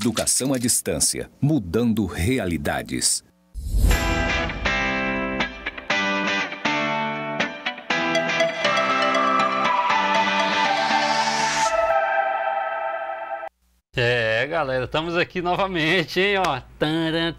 Educação à distância, mudando realidades. É, galera, estamos aqui novamente, hein, ó. tan.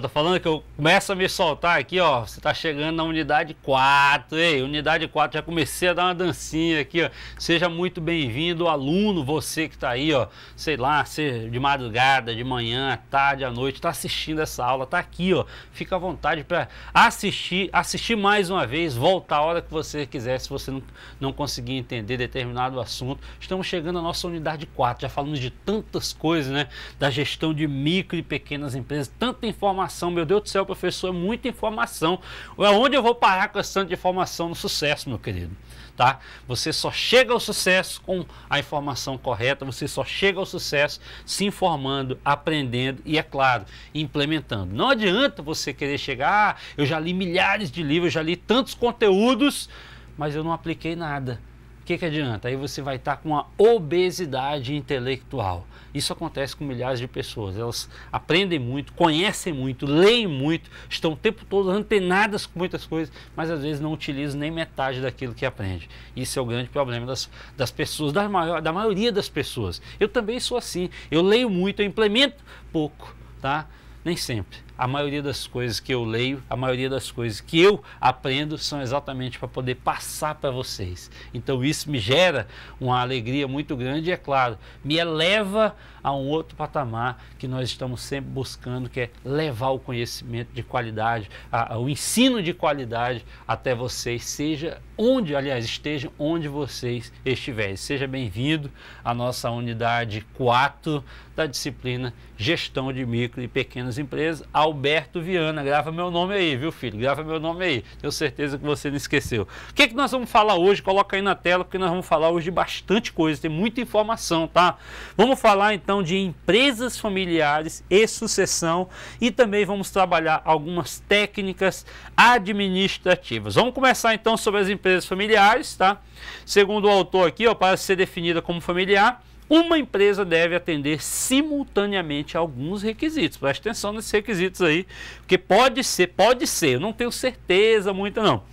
Tô falando que eu começo a me soltar aqui, ó. Você tá chegando na unidade 4. Ei, unidade 4, já comecei a dar uma dancinha aqui, ó. Seja muito bem-vindo, aluno, você que tá aí, ó. Sei lá, de madrugada, de manhã, à tarde, à noite, tá assistindo essa aula, tá aqui, ó. Fica à vontade para assistir, assistir mais uma vez, voltar a hora que você quiser, se você não, não conseguir entender determinado assunto. Estamos chegando à nossa unidade 4. Já falamos de tantas coisas, né? Da gestão de micro e pequenas empresas tanta informação. Meu Deus do céu, professor, é muita informação. É onde eu vou parar com essa tanta informação no sucesso, meu querido? Tá? Você só chega ao sucesso com a informação correta, você só chega ao sucesso se informando, aprendendo e, é claro, implementando. Não adianta você querer chegar, ah, eu já li milhares de livros, já li tantos conteúdos, mas eu não apliquei nada. O que, que adianta? Aí você vai estar tá com uma obesidade intelectual. Isso acontece com milhares de pessoas. Elas aprendem muito, conhecem muito, leem muito, estão o tempo todo antenadas com muitas coisas, mas às vezes não utilizam nem metade daquilo que aprende. Isso é o grande problema das, das pessoas, da, maior, da maioria das pessoas. Eu também sou assim. Eu leio muito, eu implemento pouco, tá? Nem sempre a maioria das coisas que eu leio, a maioria das coisas que eu aprendo são exatamente para poder passar para vocês. Então isso me gera uma alegria muito grande e, é claro, me eleva a um outro patamar que nós estamos sempre buscando, que é levar o conhecimento de qualidade, a, a, o ensino de qualidade até vocês, seja onde, aliás, estejam onde vocês estiverem. Seja bem-vindo à nossa unidade 4 da disciplina Gestão de Micro e Pequenas Empresas, ao Alberto Viana, grava meu nome aí, viu, filho? Grava meu nome aí. Tenho certeza que você não esqueceu. O que, é que nós vamos falar hoje? Coloca aí na tela, porque nós vamos falar hoje de bastante coisa, tem muita informação, tá? Vamos falar então de empresas familiares e sucessão e também vamos trabalhar algumas técnicas administrativas. Vamos começar então sobre as empresas familiares, tá? Segundo o autor aqui, ó, para ser definida como familiar, uma empresa deve atender simultaneamente a alguns requisitos. Preste atenção nesses requisitos aí, porque pode ser, pode ser, eu não tenho certeza muito não.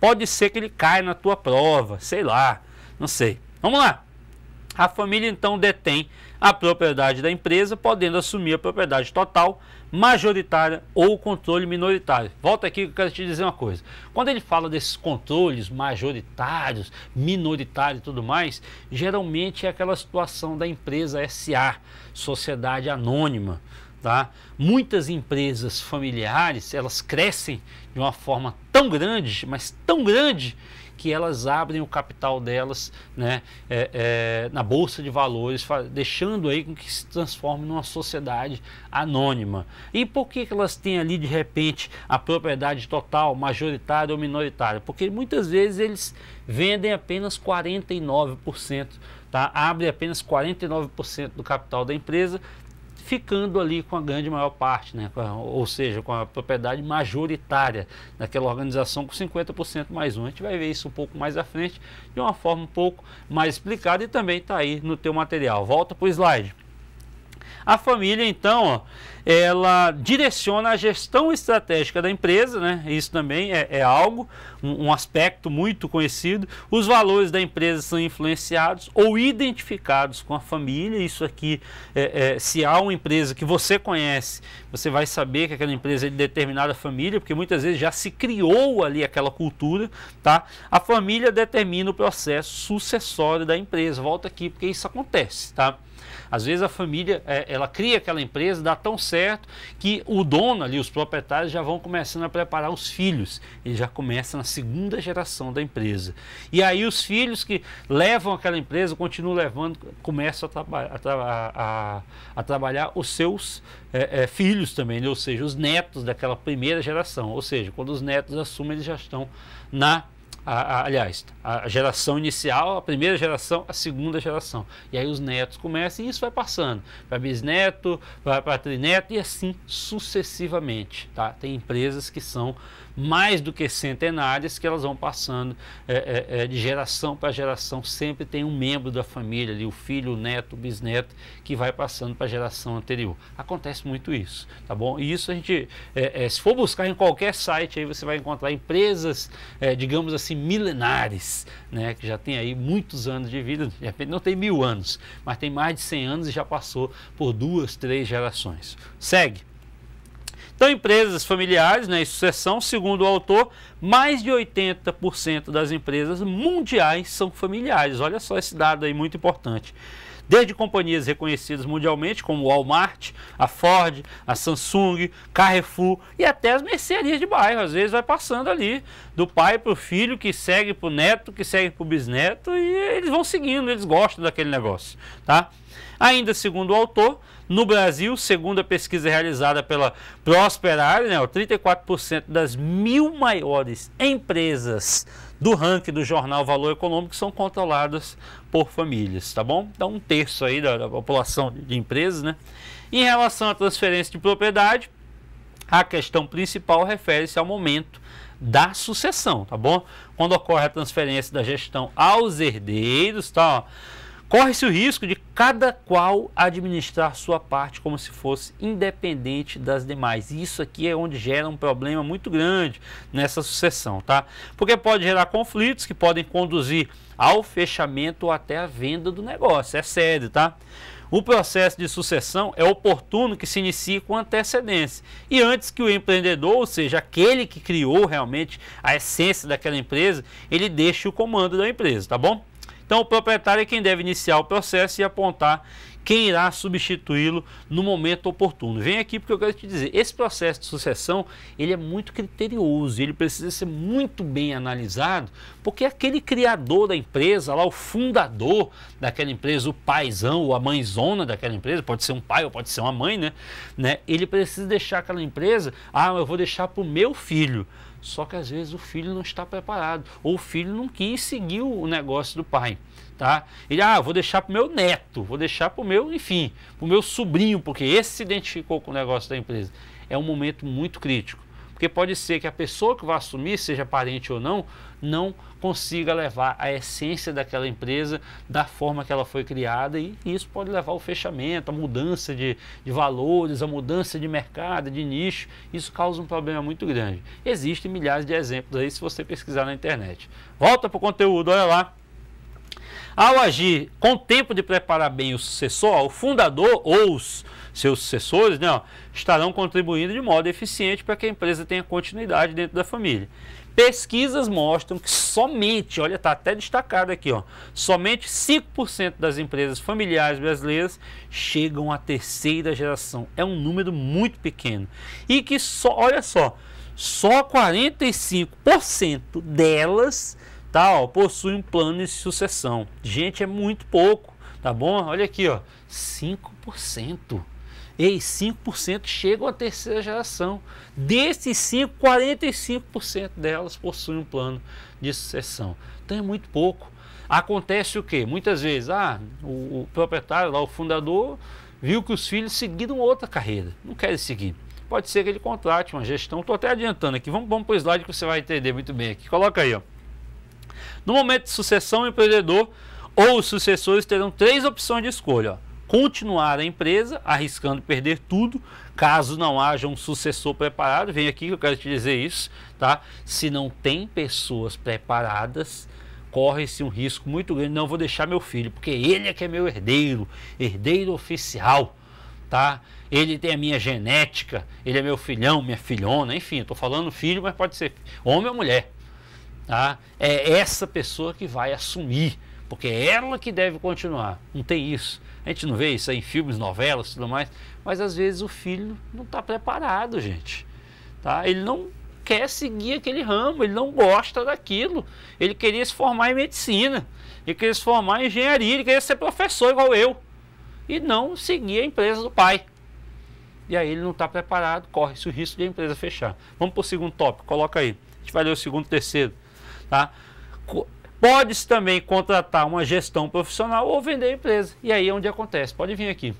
Pode ser que ele caia na tua prova, sei lá, não sei. Vamos lá. A família então detém a propriedade da empresa, podendo assumir a propriedade total, majoritária ou controle minoritário. Volta aqui que eu quero te dizer uma coisa. Quando ele fala desses controles majoritários, minoritários e tudo mais, geralmente é aquela situação da empresa SA, sociedade anônima. Tá? Muitas empresas familiares, elas crescem de uma forma tão grande, mas tão grande, que elas abrem o capital delas né, é, é, na Bolsa de Valores, deixando aí com que se transforme numa sociedade anônima. E por que, que elas têm ali, de repente, a propriedade total, majoritária ou minoritária? Porque muitas vezes eles vendem apenas 49%. Tá? Abre apenas 49% do capital da empresa ficando ali com a grande maior parte, né? ou seja, com a propriedade majoritária daquela organização com 50% mais um. A gente vai ver isso um pouco mais à frente, de uma forma um pouco mais explicada e também está aí no teu material. Volta para o slide. A família, então, ó, ela direciona a gestão estratégica da empresa, né? Isso também é, é algo, um, um, aspecto muito conhecido. Os valores da empresa são influenciados ou identificados com a família. Isso aqui, é, é, se há uma empresa que você conhece, você vai saber que aquela empresa é de determinada família, porque muitas vezes já se criou ali aquela cultura, tá? A família determina o processo sucessório da empresa. Volta aqui, porque isso acontece, tá? Às vezes a família, é, ela cria aquela empresa, dá tão certo certo, que o dono ali, os proprietários já vão começando a preparar os filhos. Ele já começa na segunda geração da empresa. E aí os filhos que levam aquela empresa, continuam levando, começam a, traba a, tra a, a trabalhar os seus é, é, filhos também, né? ou seja, os netos daquela primeira geração. Ou seja, quando os netos assumem, eles já estão na a, a, aliás, a geração inicial, a primeira geração, a segunda geração. E aí os netos começam e isso vai passando para bisneto, para trineto e assim sucessivamente. Tá? Tem empresas que são mais do que centenárias, que elas vão passando é, é, é, de geração para geração. Sempre tem um membro da família ali, o filho, o neto, o bisneto, que vai passando para a geração anterior. Acontece muito isso, tá bom? E isso a gente, é, é se for buscar em qualquer site, aí você vai encontrar empresas, é, digamos assim, milenares, né? Que já tem aí muitos anos de vida, de repente não tem mil anos, mas tem mais de 100 anos e já passou por duas, três gerações. Segue! Então, empresas familiares, né, em sucessão, segundo o autor, mais de 80% das empresas mundiais são familiares. Olha só esse dado aí muito importante desde companhias reconhecidas mundialmente, como Walmart, a Ford, a Samsung, Carrefour e até as mercearias de bairro. Às vezes vai passando ali do pai para o filho, que segue para o neto, que segue para o bisneto e eles vão seguindo, eles gostam daquele negócio, tá? Ainda segundo o autor, no Brasil, segundo a pesquisa realizada pela Prosperare, né, 34% das mil maiores empresas do ranking do jornal Valor Econômico são controladas por famílias, tá bom? Então, um terço aí da, da população de empresas, né? Em relação à transferência de propriedade, a questão principal refere-se ao momento da sucessão, tá bom? Quando ocorre a transferência da gestão aos herdeiros, tá? Ó, Corre-se o risco de cada qual administrar sua parte como se fosse independente das demais. E isso aqui é onde gera um problema muito grande nessa sucessão, tá? Porque pode gerar conflitos que podem conduzir ao fechamento ou até à venda do negócio. É sério, tá? O processo de sucessão é oportuno que se inicie com antecedência e antes que o empreendedor, ou seja, aquele que criou realmente a essência daquela empresa, ele deixe o comando da empresa, tá bom? Então, o proprietário é quem deve iniciar o processo e apontar quem irá substituí-lo no momento oportuno. Vem aqui porque eu quero te dizer, esse processo de sucessão, ele é muito criterioso, ele precisa ser muito bem analisado, porque aquele criador da empresa, lá o fundador daquela empresa, o paizão ou a mãezona daquela empresa, pode ser um pai ou pode ser uma mãe, né? né? Ele precisa deixar aquela empresa, ah, eu vou deixar para o meu filho. Só que às vezes o filho não está preparado, ou o filho não quis seguir o negócio do pai, tá? Ele, ah, vou deixar para o meu neto, vou deixar para o meu, enfim, para o meu sobrinho, porque esse se identificou com o negócio da empresa. É um momento muito crítico. Porque pode ser que a pessoa que vai assumir, seja parente ou não, não consiga levar a essência daquela empresa da forma que ela foi criada e isso pode levar ao fechamento, à mudança de, de valores, à mudança de mercado, de nicho. Isso causa um problema muito grande. Existem milhares de exemplos aí se você pesquisar na internet. Volta para o conteúdo, olha lá. Ao agir com tempo de preparar bem o sucessor, o fundador ou os seus sucessores, né, ó, estarão contribuindo de modo eficiente para que a empresa tenha continuidade dentro da família. Pesquisas mostram que somente, olha, está até destacado aqui, ó, somente 5% das empresas familiares brasileiras chegam à terceira geração. É um número muito pequeno. E que só, olha só, só 45% delas tá, ó, possuem um plano de sucessão. Gente, é muito pouco, tá bom? Olha aqui, ó, 5%. Ei, 5% chegam à terceira geração. Desses 5, 45% delas possuem um plano de sucessão. Então é muito pouco. Acontece o quê? Muitas vezes, ah, o, o proprietário, lá, o fundador, viu que os filhos seguiram outra carreira, não querem seguir. Pode ser que ele contrate uma gestão. Estou até adiantando aqui. Vamos, vamos para o slide que você vai entender muito bem aqui. Coloca aí, ó. No momento de sucessão, o empreendedor ou os sucessores terão três opções de escolha. Ó continuar a empresa, arriscando perder tudo, caso não haja um sucessor preparado. Vem aqui que eu quero te dizer isso, tá? Se não tem pessoas preparadas, corre-se um risco muito grande. Não vou deixar meu filho, porque ele é que é meu herdeiro, herdeiro oficial, tá? Ele tem a minha genética, ele é meu filhão, minha filhona, enfim, estou falando filho, mas pode ser homem ou mulher. Tá? É essa pessoa que vai assumir, porque é ela que deve continuar. Não tem isso. A gente não vê isso aí em filmes, novelas e tudo mais, mas às vezes o filho não está preparado, gente. Tá? Ele não quer seguir aquele ramo, ele não gosta daquilo. Ele queria se formar em medicina, ele queria se formar em engenharia, ele queria ser professor igual eu. E não seguir a empresa do pai. E aí ele não está preparado, corre-se o risco de a empresa fechar. Vamos para o segundo tópico, coloca aí. A gente vai ler o segundo, terceiro. Tá? Pode se também contratar uma gestão profissional ou vender a empresa. E aí é onde acontece. Pode vir aqui.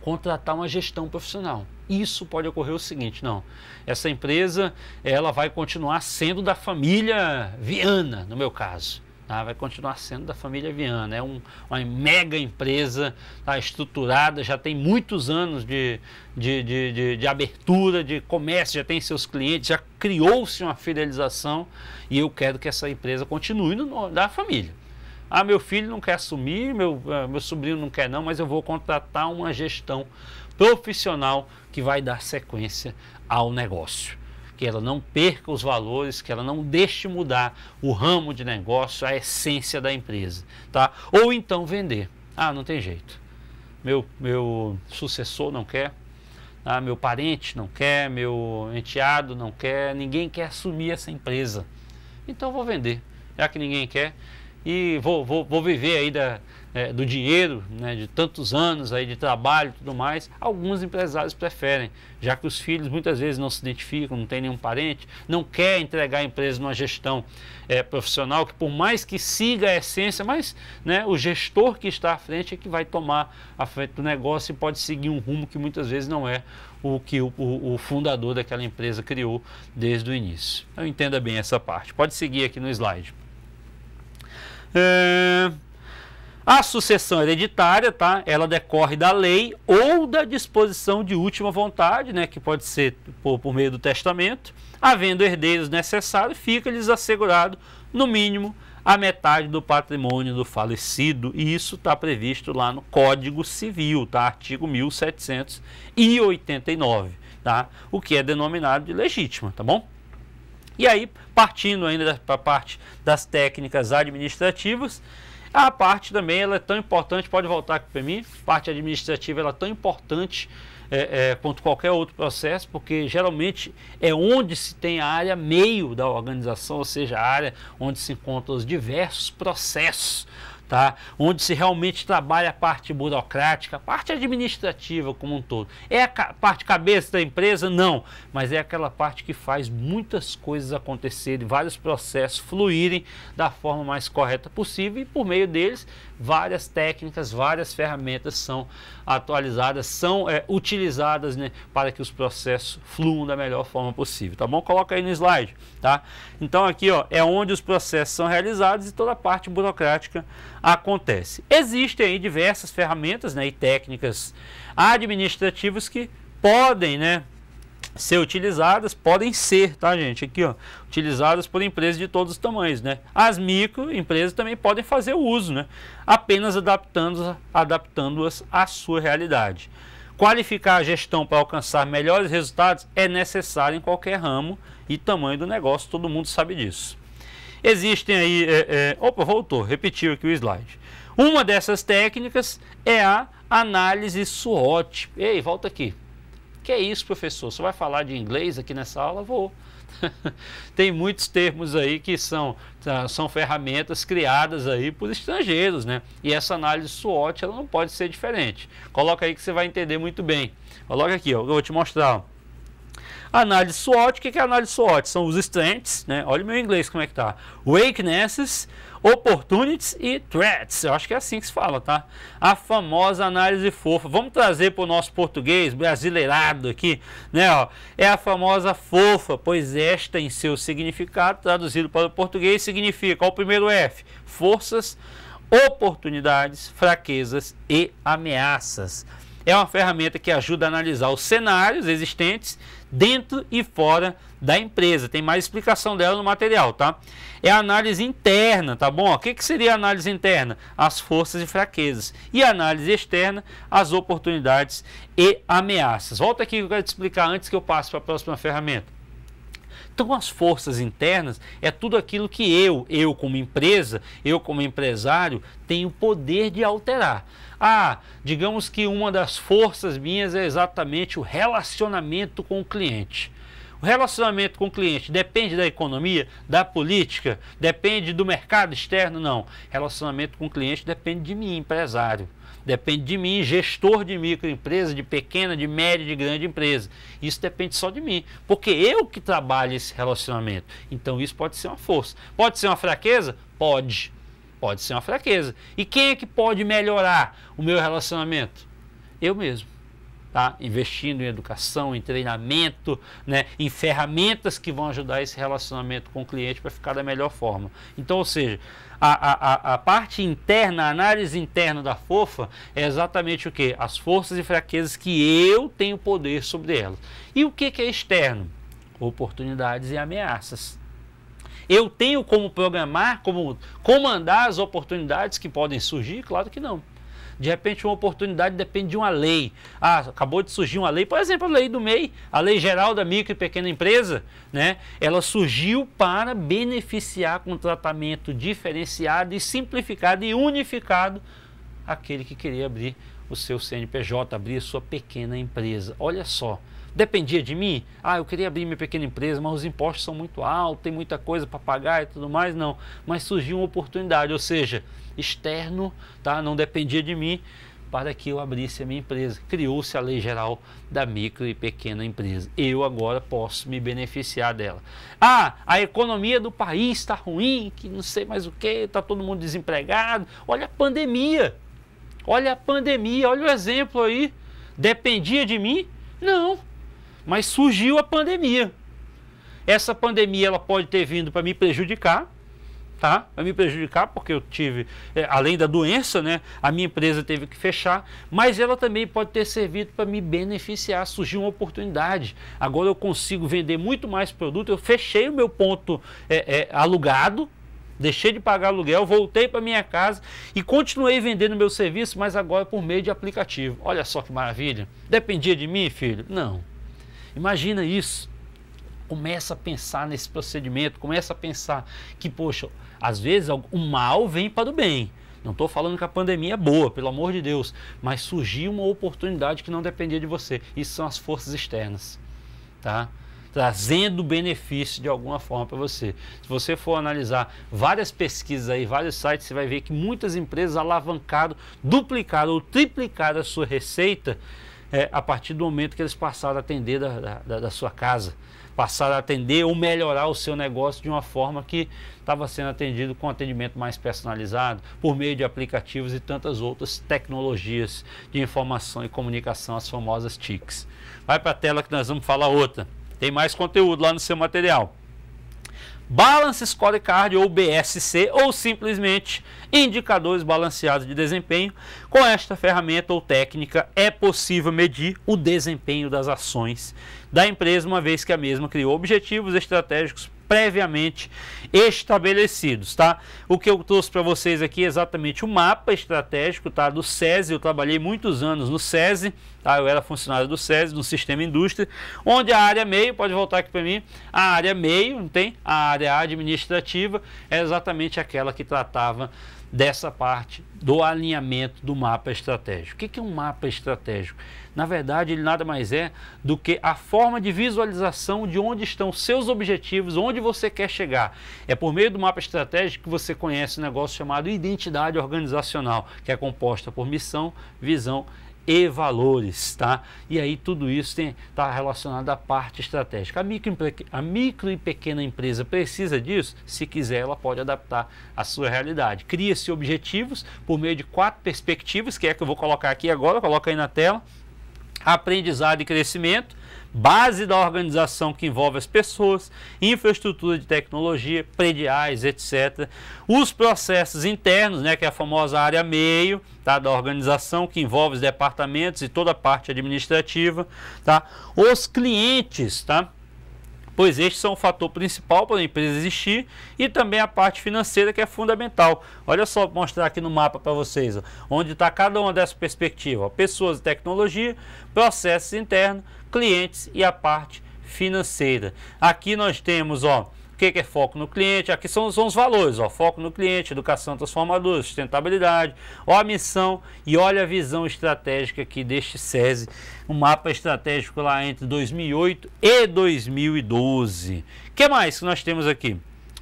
Contratar uma gestão profissional. Isso pode ocorrer o seguinte, não. Essa empresa, ela vai continuar sendo da família Viana, no meu caso. Tá? Vai continuar sendo da família Viana. É um, uma mega empresa tá? estruturada, já tem muitos anos de, de, de, de, de abertura, de comércio, já tem seus clientes, já criou-se uma fidelização e eu quero que essa empresa continue no, da família. Ah, meu filho não quer assumir, meu, ah, meu sobrinho não quer não, mas eu vou contratar uma gestão profissional que vai dar sequência ao negócio que ela não perca os valores, que ela não deixe mudar o ramo de negócio, a essência da empresa, tá? Ou então vender. Ah, não tem jeito. Meu, meu sucessor não quer, ah, meu parente não quer, meu enteado não quer, ninguém quer assumir essa empresa. Então vou vender. Já que ninguém quer, e vou, vou, vou viver aí da, é, do dinheiro, né, de tantos anos aí de trabalho e tudo mais, alguns empresários preferem, já que os filhos muitas vezes não se identificam, não têm nenhum parente, não quer entregar a empresa numa gestão é, profissional que por mais que siga a essência, mas né, o gestor que está à frente é que vai tomar a frente do negócio e pode seguir um rumo que muitas vezes não é o que o, o, o fundador daquela empresa criou desde o início. Então entenda bem essa parte. Pode seguir aqui no slide. É... A sucessão hereditária, tá? Ela decorre da lei ou da disposição de última vontade, né? Que pode ser por, por meio do testamento. Havendo herdeiros necessários, fica-lhes assegurado, no mínimo, a metade do patrimônio do falecido, e isso está previsto lá no Código Civil, tá? artigo 1789, tá? o que é denominado de legítima, tá bom? E aí, partindo ainda para a parte das técnicas administrativas, a parte também ela é tão importante, pode voltar aqui para mim, parte administrativa ela é tão importante é, é, quanto qualquer outro processo, porque geralmente é onde se tem a área meio da organização, ou seja, a área onde se encontram os diversos processos tá? onde se realmente trabalha a parte burocrática, a parte administrativa como um todo. É a parte cabeça da empresa? Não, mas é aquela parte que faz muitas coisas acontecerem, vários processos fluírem da forma mais correta possível e por meio deles várias técnicas, várias ferramentas são atualizadas são é, utilizadas né, para que os processos fluam da melhor forma possível, tá bom? Coloca aí no slide, tá? Então aqui ó, é onde os processos são realizados e toda a parte burocrática acontece. Existem aí diversas ferramentas né, e técnicas administrativas que podem né, ser utilizadas, podem ser, tá gente? Aqui, ó, utilizadas por empresas de todos os tamanhos, né? As microempresas também podem fazer uso, né? Apenas adaptando-as adaptando à sua realidade. Qualificar a gestão para alcançar melhores resultados é necessário em qualquer ramo e tamanho do negócio, todo mundo sabe disso. Existem aí, é, é, opa, voltou, repetiu aqui o slide. Uma dessas técnicas é a análise SWOT. Ei, volta aqui que é isso, professor? Você vai falar de inglês aqui nessa aula? Vou. Tem muitos termos aí que são, tá, são ferramentas criadas aí por estrangeiros, né? E essa análise SWOT ela não pode ser diferente. Coloca aí que você vai entender muito bem. Coloca aqui, ó, eu vou te mostrar. Ó. Análise SWOT, o que é análise SWOT? São os strengths, né? Olha o meu inglês como é que tá. Weaknesses, opportunities e threats. Eu acho que é assim que se fala, tá? A famosa análise fofa. Vamos trazer para o nosso português brasileirado aqui, né? Ó, é a famosa fofa, pois esta em seu significado, traduzido para o português, significa, o primeiro F, forças, oportunidades, fraquezas e ameaças. É uma ferramenta que ajuda a analisar os cenários existentes dentro e fora da empresa. Tem mais explicação dela no material, tá? É análise interna, tá bom? O que, que seria análise interna? As forças e fraquezas. E análise externa, as oportunidades e ameaças. Volta aqui que eu quero te explicar antes que eu passe para a próxima ferramenta. Então, as forças internas é tudo aquilo que eu, eu como empresa, eu como empresário, tenho poder de alterar. Ah, digamos que uma das forças minhas é exatamente o relacionamento com o cliente. O relacionamento com o cliente depende da economia, da política, depende do mercado externo? Não. Relacionamento com o cliente depende de mim, empresário. Depende de mim, gestor de microempresa, de pequena, de média, de grande empresa. Isso depende só de mim, porque eu que trabalho esse relacionamento. Então isso pode ser uma força. Pode ser uma fraqueza? Pode. Pode ser uma fraqueza. E quem é que pode melhorar o meu relacionamento? Eu mesmo tá? investindo em educação, em treinamento, né? em ferramentas que vão ajudar esse relacionamento com o cliente para ficar da melhor forma. Então, ou seja, a, a, a parte interna, a análise interna da FOFA é exatamente o que? As forças e fraquezas que eu tenho poder sobre elas. E o que, que é externo? Oportunidades e ameaças. Eu tenho como programar, como comandar as oportunidades que podem surgir? Claro que não. De repente, uma oportunidade depende de uma lei. Ah, acabou de surgir uma lei, por exemplo, a lei do MEI, a lei geral da micro e pequena empresa, né? Ela surgiu para beneficiar com tratamento diferenciado e simplificado e unificado aquele que queria abrir o seu CNPJ, abrir a sua pequena empresa. Olha só, dependia de mim? Ah, eu queria abrir minha pequena empresa, mas os impostos são muito altos, tem muita coisa para pagar e tudo mais. Não, mas surgiu uma oportunidade, ou seja, externo, tá? não dependia de mim para que eu abrisse a minha empresa. Criou-se a lei geral da micro e pequena empresa. Eu agora posso me beneficiar dela. Ah, a economia do país está ruim, que não sei mais o que, está todo mundo desempregado. Olha a pandemia. Olha a pandemia, olha o exemplo aí. Dependia de mim? Não. Mas surgiu a pandemia. Essa pandemia ela pode ter vindo para me prejudicar, tá? Vai me prejudicar porque eu tive, é, além da doença, né? A minha empresa teve que fechar, mas ela também pode ter servido para me beneficiar, surgiu uma oportunidade. Agora eu consigo vender muito mais produto. Eu fechei o meu ponto é, é, alugado, deixei de pagar aluguel, voltei para minha casa e continuei vendendo meu serviço, mas agora por meio de aplicativo. Olha só que maravilha. Dependia de mim, filho? Não. Imagina isso começa a pensar nesse procedimento, começa a pensar que, poxa, às vezes o mal vem para o bem. Não estou falando que a pandemia é boa, pelo amor de Deus, mas surgiu uma oportunidade que não dependia de você. Isso são as forças externas, tá? Trazendo benefício de alguma forma para você. Se você for analisar várias pesquisas aí, vários sites, você vai ver que muitas empresas alavancaram, duplicaram ou triplicaram a sua receita é, a partir do momento que eles passaram a atender da, da, da sua casa, passaram a atender ou melhorar o seu negócio de uma forma que estava sendo atendido com atendimento mais personalizado, por meio de aplicativos e tantas outras tecnologias de informação e comunicação, as famosas TICs. Vai para a tela que nós vamos falar outra. Tem mais conteúdo lá no seu material. Balance Scorecard ou BSC ou simplesmente indicadores balanceados de desempenho. Com esta ferramenta ou técnica é possível medir o desempenho das ações da empresa, uma vez que a mesma criou objetivos estratégicos previamente estabelecidos, tá? O que eu trouxe para vocês aqui é exatamente o mapa estratégico, tá? Do SESI, eu trabalhei muitos anos no SESI, tá? Eu era funcionário do SESI, no Sistema Indústria, onde a área meio, pode voltar aqui para mim, a área meio, não tem? A área administrativa é exatamente aquela que tratava dessa parte do alinhamento do mapa estratégico. O que é um mapa estratégico? Na verdade, ele nada mais é do que a forma de visualização de onde estão seus objetivos, onde você quer chegar. É por meio do mapa estratégico que você conhece um negócio chamado identidade organizacional, que é composta por missão, visão e valores, tá? E aí tudo isso está relacionado à parte estratégica. A micro, a micro e pequena empresa precisa disso? Se quiser, ela pode adaptar à sua realidade. Cria-se objetivos por meio de quatro perspectivas, que é que eu vou colocar aqui agora, coloca aí na tela. Aprendizado e crescimento, base da organização que envolve as pessoas, infraestrutura de tecnologia, prediais, etc. Os processos internos, né, que é a famosa área meio tá, da organização, que envolve os departamentos e toda a parte administrativa. Tá. Os clientes, tá, pois estes são o fator principal para a empresa existir e também a parte financeira que é fundamental. Olha só, vou mostrar aqui no mapa para vocês ó, onde está cada uma dessas perspectivas: ó, pessoas e tecnologia, processos internos clientes e a parte financeira. Aqui nós temos, ó, o que, é foco no cliente? Aqui são, são, os valores, ó, foco no cliente, educação transformadora, sustentabilidade, ó a missão e olha a visão estratégica aqui deste SESI, um mapa estratégico lá entre 2008 e 2012. O que mais que nós temos aqui?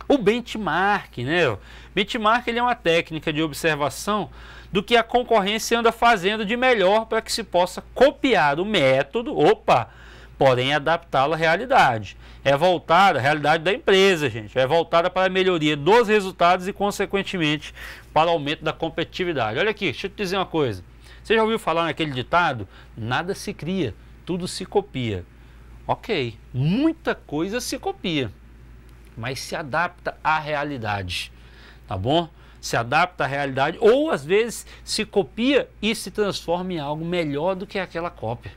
O benchmark, né? Benchmark ele é uma técnica de observação do que a concorrência anda fazendo de melhor para que se possa copiar o método, opa, porém adaptá-lo à realidade. É voltada à realidade da empresa, gente. É voltada para a melhoria dos resultados e, consequentemente, para o aumento da competitividade. Olha aqui, deixa eu te dizer uma coisa. Você já ouviu falar naquele ditado? Nada se cria, tudo se copia. Ok, muita coisa se copia, mas se adapta à realidade, tá bom? se adapta à realidade ou às vezes se copia e se transforma em algo melhor do que aquela cópia.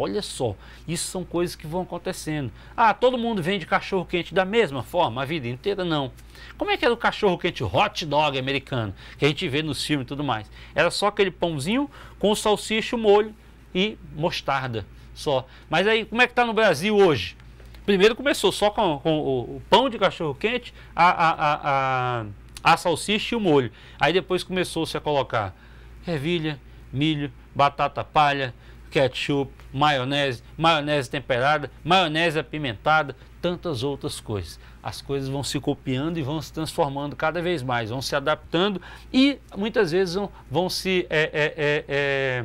Olha só, isso são coisas que vão acontecendo. Ah, todo mundo vende cachorro quente da mesma forma a vida inteira? Não. Como é que era o cachorro quente hot dog americano, que a gente vê nos filmes e tudo mais? Era só aquele pãozinho com salsicha, molho e mostarda só. Mas aí, como é que está no Brasil hoje? Primeiro começou só com, com o, o, pão de cachorro quente, a, a, a, a a salsicha e o molho. Aí depois começou-se a colocar ervilha, milho, batata palha, ketchup, maionese, maionese temperada, maionese apimentada, tantas outras coisas. As coisas vão se copiando e vão se transformando cada vez mais, vão se adaptando e muitas vezes vão, vão se. É, é, é, é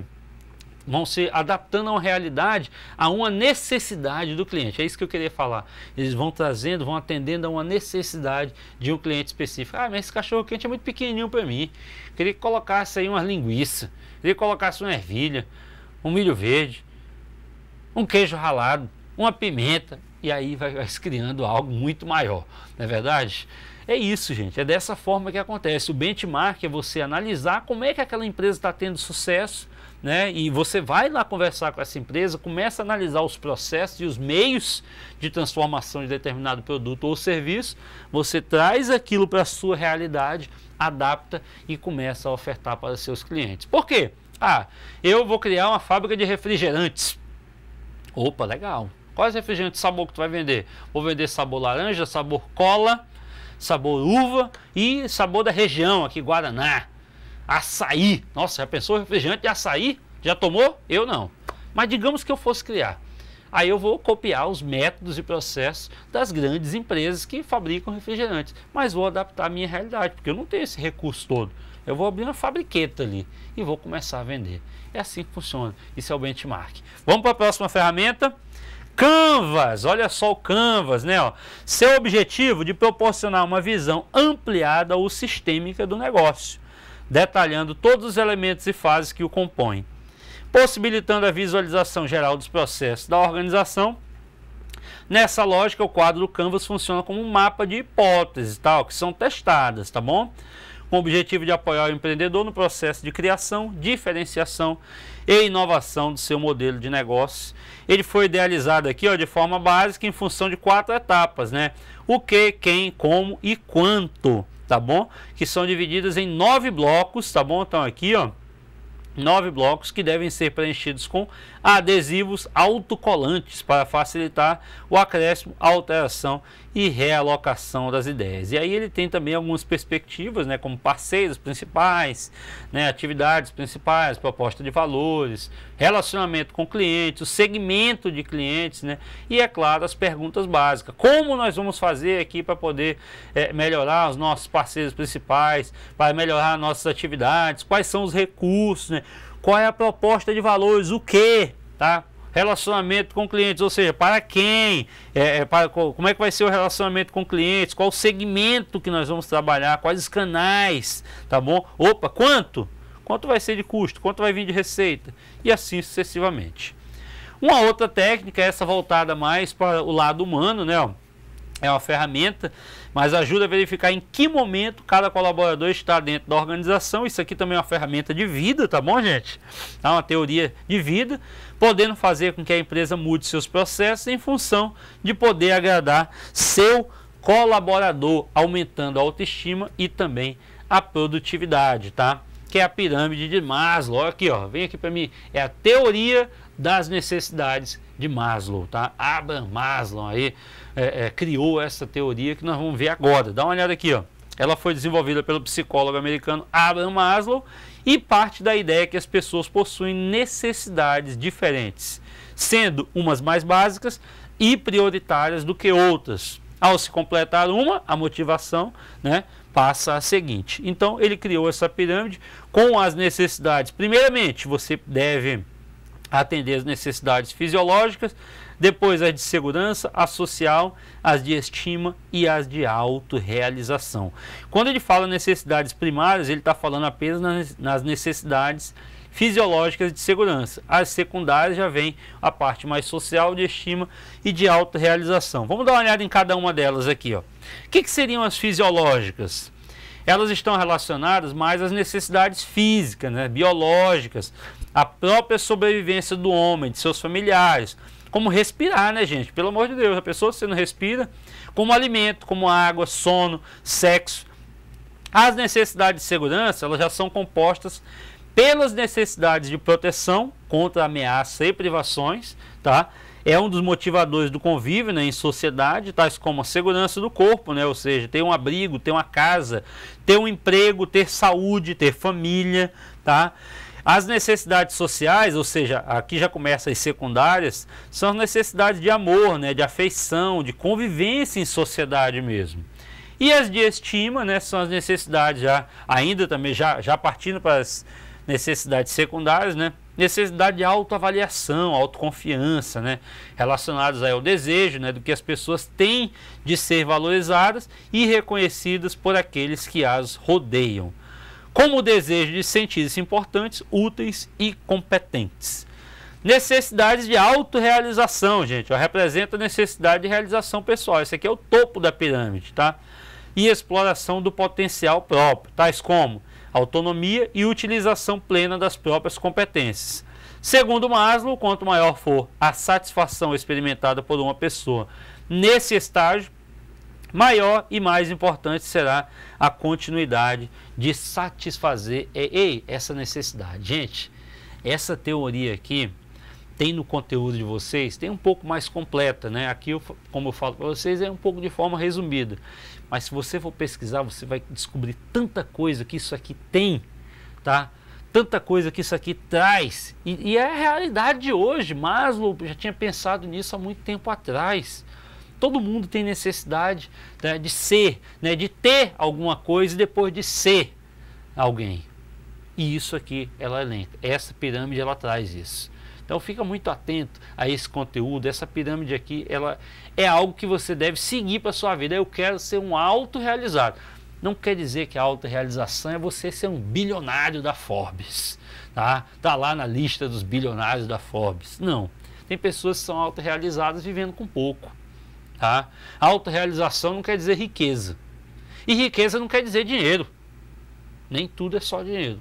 vão se adaptando a uma realidade, a uma necessidade do cliente. É isso que eu queria falar. Eles vão trazendo, vão atendendo a uma necessidade de um cliente específico. Ah, mas esse cachorro quente é muito pequenininho para mim. Eu queria que colocasse aí uma linguiça, queria que colocasse uma ervilha, um milho verde, um queijo ralado, uma pimenta e aí vai, vai se criando algo muito maior, não é verdade? É isso, gente. É dessa forma que acontece. O benchmark é você analisar como é que aquela empresa está tendo sucesso né? E você vai lá conversar com essa empresa, começa a analisar os processos e os meios de transformação de determinado produto ou serviço, você traz aquilo para a sua realidade, adapta e começa a ofertar para seus clientes. Por quê? Ah, eu vou criar uma fábrica de refrigerantes. Opa, legal. Quais refrigerantes sabor que tu vai vender? Vou vender sabor laranja, sabor cola, sabor uva e sabor da região aqui, Guaraná. Açaí. Nossa, já pensou refrigerante de açaí? Já tomou? Eu não. Mas digamos que eu fosse criar. Aí eu vou copiar os métodos e processos das grandes empresas que fabricam refrigerantes, mas vou adaptar a minha realidade, porque eu não tenho esse recurso todo. Eu vou abrir uma fabriqueta ali e vou começar a vender. É assim que funciona. Isso é o benchmark. Vamos para a próxima ferramenta? Canvas, olha só o Canvas, né? Ó. Seu objetivo de proporcionar uma visão ampliada ou sistêmica do negócio detalhando todos os elementos e fases que o compõem, possibilitando a visualização geral dos processos da organização. Nessa lógica, o quadro do Canvas funciona como um mapa de hipóteses, tal, que são testadas, tá bom? com o objetivo de apoiar o empreendedor no processo de criação, diferenciação e inovação do seu modelo de negócio. Ele foi idealizado aqui ó, de forma básica em função de quatro etapas, né? O que, quem, como e quanto tá bom? Que são divididas em nove blocos, tá bom? Então aqui, ó, nove blocos que devem ser preenchidos com adesivos autocolantes para facilitar o acréscimo, alteração e realocação das ideias. E aí ele tem também algumas perspectivas, né, como parceiros principais, né, atividades principais, proposta de valores, relacionamento com clientes, o segmento de clientes, né, e é claro as perguntas básicas: como nós vamos fazer aqui para poder é, melhorar os nossos parceiros principais, para melhorar nossas atividades, quais são os recursos, né? qual é a proposta de valores, o que, tá? Relacionamento com clientes, ou seja, para quem, é, é para, como é que vai ser o relacionamento com clientes, qual o segmento que nós vamos trabalhar, quais canais, tá bom? Opa, quanto? Quanto vai ser de custo? Quanto vai vir de receita? E assim sucessivamente. Uma outra técnica, essa voltada mais para o lado humano, né? Ó, é uma ferramenta mas ajuda a verificar em que momento cada colaborador está dentro da organização. Isso aqui também é uma ferramenta de vida, tá bom, gente? É uma teoria de vida, podendo fazer com que a empresa mude seus processos em função de poder agradar seu colaborador, aumentando a autoestima e também a produtividade, tá? que é a pirâmide de Maslow. Aqui, ó, vem aqui para mim. É a teoria das necessidades de Maslow, tá? Abraham Maslow aí é, é, criou essa teoria que nós vamos ver agora. Dá uma olhada aqui, ó. Ela foi desenvolvida pelo psicólogo americano Abraham Maslow e parte da ideia que as pessoas possuem necessidades diferentes, sendo umas mais básicas e prioritárias do que outras. Ao se completar uma, a motivação, né, passa a seguinte. Então ele criou essa pirâmide com as necessidades. Primeiramente, você deve atender as necessidades fisiológicas, depois as de segurança, a social, as de estima e as de autorrealização. Quando ele fala necessidades primárias, ele está falando apenas nas necessidades fisiológicas de segurança. As secundárias já vem a parte mais social, de estima e de autorrealização. Vamos dar uma olhada em cada uma delas aqui. Ó. O que, que seriam as fisiológicas? Elas estão relacionadas mais às necessidades físicas, né, biológicas, a própria sobrevivência do homem, de seus familiares, como respirar, né, gente? Pelo amor de Deus, a pessoa se não respira, como alimento, como água, sono, sexo. As necessidades de segurança, elas já são compostas pelas necessidades de proteção contra ameaça e privações, tá? é um dos motivadores do convívio né, em sociedade, tais como a segurança do corpo, né, ou seja, ter um abrigo, ter uma casa, ter um emprego, ter saúde, ter família, tá? As necessidades sociais, ou seja, aqui já começa as secundárias, são as necessidades de amor, né, de afeição, de convivência em sociedade mesmo. E as de estima, né, são as necessidades já, ainda também, já, já partindo para as necessidades secundárias, né, necessidade de autoavaliação, autoconfiança, né? relacionados aí ao desejo né? do que as pessoas têm de ser valorizadas e reconhecidas por aqueles que as rodeiam, como o desejo de sentir-se importantes, úteis e competentes. Necessidades de autorrealização, gente, representa a necessidade de realização pessoal. Esse aqui é o topo da pirâmide, tá? E exploração do potencial próprio, tais como autonomia e utilização plena das próprias competências. Segundo Maslow, quanto maior for a satisfação experimentada por uma pessoa nesse estágio, maior e mais importante será a continuidade de satisfazer ei, essa necessidade. Gente, essa teoria aqui tem no conteúdo de vocês, tem um pouco mais completa, né? Aqui, eu, como eu falo para vocês, é um pouco de forma resumida. Mas se você for pesquisar, você vai descobrir tanta coisa que isso aqui tem, tá? Tanta coisa que isso aqui traz. E, e é a realidade de hoje. Maslow já tinha pensado nisso há muito tempo atrás. Todo mundo tem necessidade né, de ser, né, de ter alguma coisa e depois de ser alguém. E isso aqui ela é lenta. Essa pirâmide ela traz isso. Então fica muito atento a esse conteúdo. Essa pirâmide aqui, ela, é algo que você deve seguir para a sua vida. Eu quero ser um autorrealizado. Não quer dizer que a autorrealização é você ser um bilionário da Forbes. Tá? tá lá na lista dos bilionários da Forbes. Não. Tem pessoas que são autorrealizadas vivendo com pouco. Tá? Autorrealização não quer dizer riqueza. E riqueza não quer dizer dinheiro. Nem tudo é só dinheiro.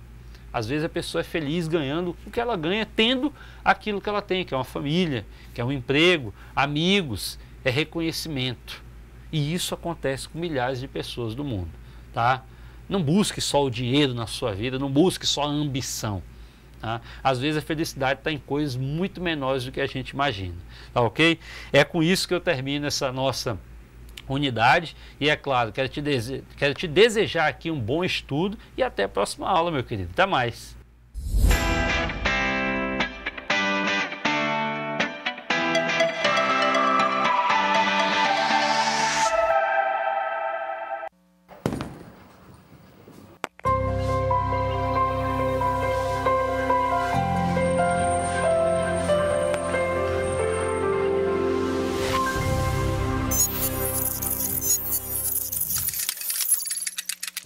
Às vezes a pessoa é feliz ganhando o que ela ganha, tendo aquilo que ela tem, que é uma família, que é um emprego, amigos, é reconhecimento. E isso acontece com milhares de pessoas do mundo, tá? Não busque só o dinheiro na sua vida, não busque só a ambição. Tá? Às vezes a felicidade está em coisas muito menores do que a gente imagina, tá ok? É com isso que eu termino essa nossa unidade e é claro, quero te, dese... quero te desejar aqui um bom estudo e até a próxima aula, meu querido. Até mais!